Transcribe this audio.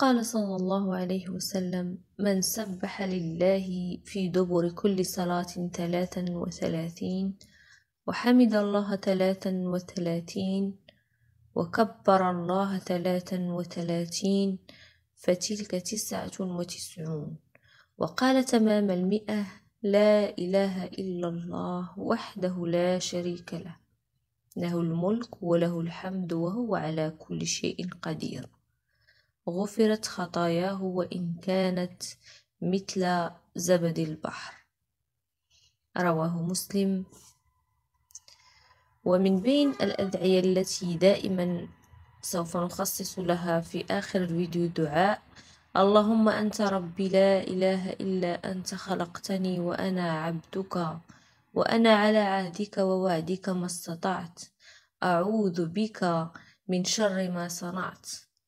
قال صلى الله عليه وسلم من سبح لله في دبر كل صلاة ثلاثا وثلاثين وحمد الله ثلاثا وثلاثين وكبر الله ثلاثا وثلاثين فتلك تسعة وتسعون وقال تمام المئة لا إله إلا الله وحده لا شريك له له الملك وله الحمد وهو على كل شيء قدير غفرت خطاياه وإن كانت مثل زبد البحر رواه مسلم ومن بين الأدعية التي دائما سوف نخصص لها في آخر الفيديو دعاء اللهم أنت ربي لا إله إلا أنت خلقتني وأنا عبدك وأنا على عهدك ووعدك ما استطعت أعوذ بك من شر ما صنعت